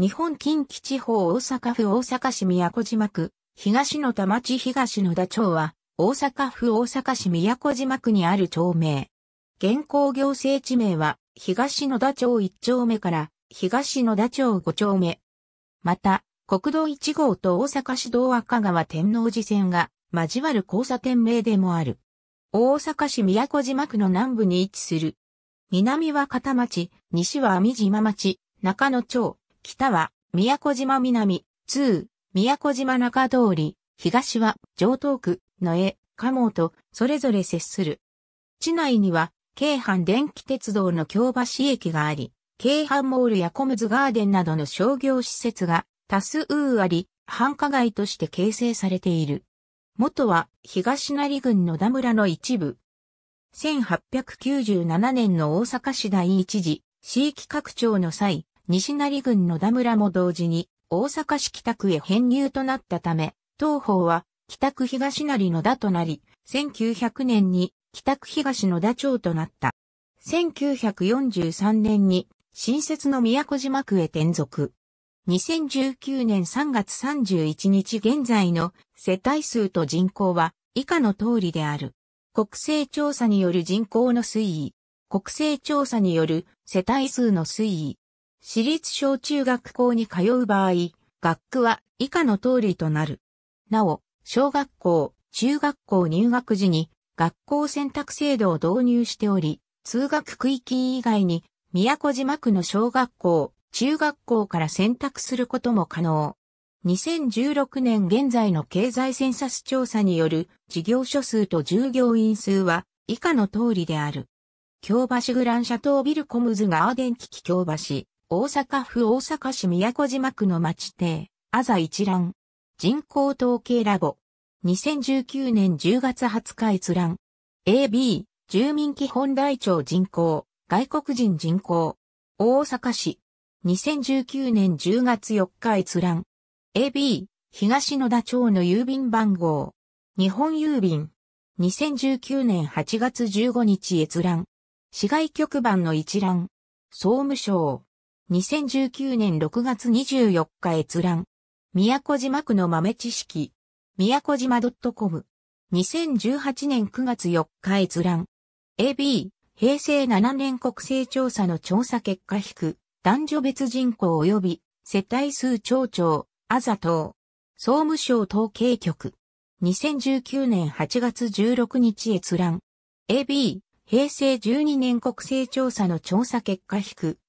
日本近畿地方大阪府大阪市宮古島区、東野田町東野田町は、大阪府大阪市宮古島区にある町名。現行行政地名は、東野田町1丁目から、東野田町5丁目。また、国道1号と大阪市道赤川天王寺線が交わる交差点名でもある。大阪市宮古島区の南部に位置する。南は片町、西は網島町、中野町、北は、宮古島南、通、宮古島中通り、東は、上東区、野江、茂と、それぞれ接する。地内には、京阪電気鉄道の京橋駅があり、京阪モールやコムズガーデンなどの商業施設が多数あり、繁華街として形成されている。元は東成郡野田村の一部。1897年の大阪市第一次地域拡張の際、西成郡野田村も同時に大阪市北区へ編入となったため、東方は北区東成野田となり、1900年に北区東野田町となった。1943年に新設の宮古島区へ転属。2019年3月31日現在の世帯数と人口は以下の通りである。国勢調査による人口の推移。国勢調査による世帯数の推移。私立小中学校に通う場合、学区は以下の通りとなる。なお、小学校、中学校入学時に学校選択制度を導入しており、通学区域以外に宮古島区の小学校、中学校から選択することも可能。2016年現在の経済センサス調査による事業所数と従業員数は以下の通りである。京橋グランシャトービルコムズガーデン機器京橋、大阪府大阪市宮古島区の町邸、あざ一覧。人口統計ラボ。2019年10月20日閲覧。AB、住民基本台帳人口、外国人人口。大阪市。2019年10月4日閲覧。AB、東野田町の郵便番号。日本郵便。2019年8月15日閲覧。市外局番の一覧。総務省。2019年6月24日閲覧。宮古島区の豆知識。宮古島 .com。2018年9月4日閲覧。AB、平成7年国勢調査の調査結果引く、男女別人口及び世帯数町長、あざと総務省統計局。2019年8月16日閲覧。AB、平成12年国勢調査の調査結果引く、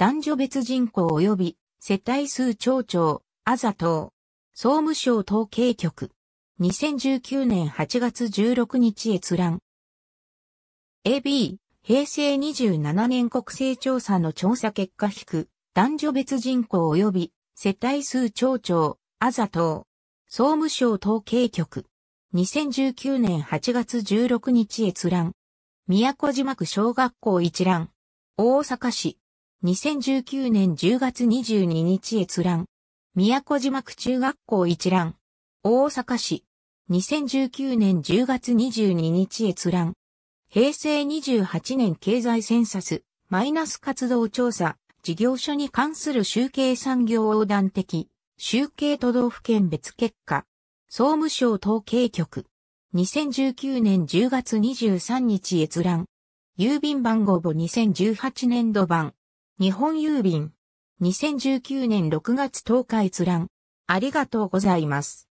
男女別人口及び世帯数町長、あざと、総務省統計局。2019年8月16日閲覧。AB、平成27年国勢調査の調査結果引く、男女別人口及び世帯数町長、あざと、総務省統計局。2019年8月16日閲覧。宮古島区小学校一覧。大阪市。2019年10月22日閲覧。宮古島区中学校一覧。大阪市。2019年10月22日閲覧。平成28年経済センサス、マイナス活動調査、事業所に関する集計産業横断的、集計都道府県別結果。総務省統計局。2019年10月23日閲覧。郵便番号簿2018年度版。日本郵便。2019年6月10日閲覧。ありがとうございます。